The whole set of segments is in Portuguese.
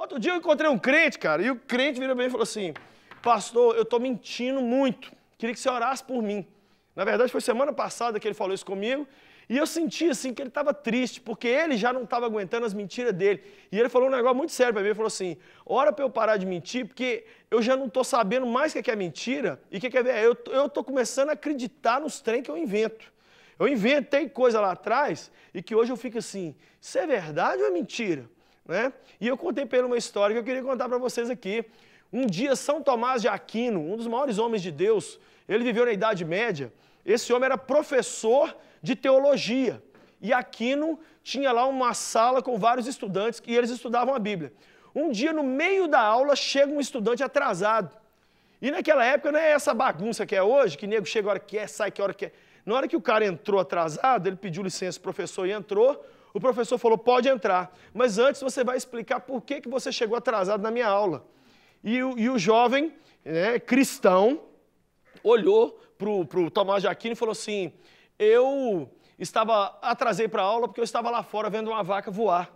Outro dia eu encontrei um crente, cara, e o crente virou bem e falou assim: Pastor, eu estou mentindo muito. Queria que você orasse por mim. Na verdade, foi semana passada que ele falou isso comigo. E eu senti assim que ele estava triste, porque ele já não estava aguentando as mentiras dele. E ele falou um negócio muito sério para mim. Ele falou assim: ora para eu parar de mentir, porque eu já não estou sabendo mais o é que é mentira. E o que é, é ver? Eu estou começando a acreditar nos trem que eu invento. Eu inventei coisa lá atrás e que hoje eu fico assim: isso é verdade ou é mentira? Né? E eu contei para ele uma história que eu queria contar para vocês aqui. Um dia, São Tomás de Aquino, um dos maiores homens de Deus, ele viveu na Idade Média. Esse homem era professor de teologia. E Aquino tinha lá uma sala com vários estudantes e eles estudavam a Bíblia. Um dia, no meio da aula, chega um estudante atrasado. E naquela época não é essa bagunça que é hoje, que nego chega a hora que quer, é, sai que hora que quer. É. Na hora que o cara entrou atrasado, ele pediu licença o professor e entrou, o professor falou: pode entrar, mas antes você vai explicar por que, que você chegou atrasado na minha aula. E o, e o jovem né, cristão olhou para o Tomás de Aquino e falou assim: eu estava atrasei para a aula porque eu estava lá fora vendo uma vaca voar.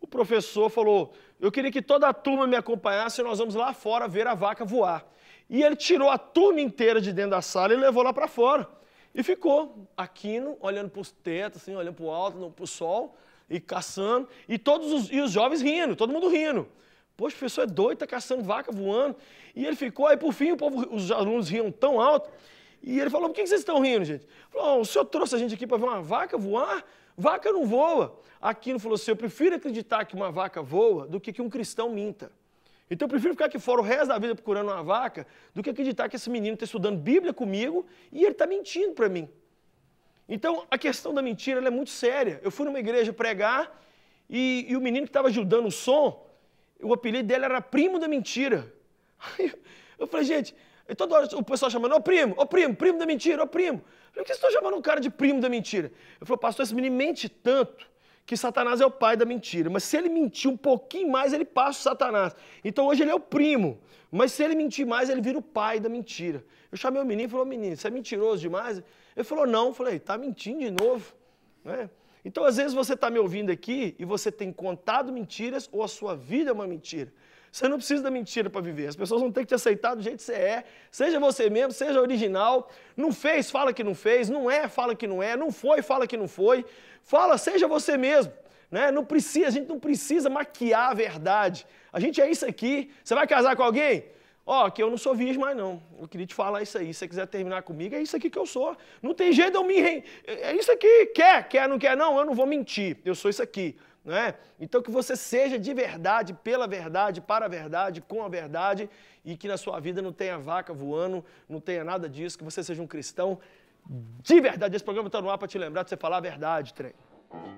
O professor falou: eu queria que toda a turma me acompanhasse e nós vamos lá fora ver a vaca voar. E ele tirou a turma inteira de dentro da sala e levou lá para fora. E ficou Aquino olhando para os tetos, assim, olhando para o alto, para o sol, e caçando, e todos os, e os jovens rindo, todo mundo rindo. Poxa, o professor é doido, está caçando vaca voando. E ele ficou, aí por fim povo, os alunos riam tão alto, e ele falou, por que vocês estão rindo, gente? Falou, oh, o senhor trouxe a gente aqui para ver uma vaca voar? Vaca não voa. Aquino falou assim, eu prefiro acreditar que uma vaca voa do que que um cristão minta. Então eu prefiro ficar aqui fora o resto da vida procurando uma vaca do que acreditar que esse menino está estudando Bíblia comigo e ele está mentindo para mim. Então a questão da mentira é muito séria. Eu fui numa igreja pregar e, e o menino que estava ajudando o som, o apelido dele era primo da mentira. eu falei, gente, e toda hora o pessoal chamando, ô primo, ô primo, primo da mentira, ô primo. Eu falei, por que vocês estão tá chamando um cara de primo da mentira? Eu falei, pastor, esse menino mente tanto que Satanás é o pai da mentira. Mas se ele mentir um pouquinho mais, ele passa o Satanás. Então hoje ele é o primo. Mas se ele mentir mais, ele vira o pai da mentira. Eu chamei o menino e falei, menino, você é mentiroso demais? Ele falou, não. Eu falei, tá mentindo de novo. Né? Então, às vezes, você está me ouvindo aqui e você tem contado mentiras ou a sua vida é uma mentira. Você não precisa da mentira para viver. As pessoas vão ter que te aceitar do jeito que você é. Seja você mesmo, seja original. Não fez, fala que não fez. Não é, fala que não é. Não foi, fala que não foi. Fala, seja você mesmo. Né? Não precisa, a gente não precisa maquiar a verdade. A gente é isso aqui. Você vai casar com alguém? Ó, oh, que eu não sou virgem mais não. Eu queria te falar isso aí. Se você quiser terminar comigo, é isso aqui que eu sou. Não tem jeito de eu me. Re... É, é isso aqui. Quer, quer, não quer? Não, eu não vou mentir. Eu sou isso aqui. Não é? Então que você seja de verdade, pela verdade, para a verdade, com a verdade e que na sua vida não tenha vaca voando, não tenha nada disso, que você seja um cristão de verdade. Esse programa está no ar para te lembrar de você falar a verdade, trem.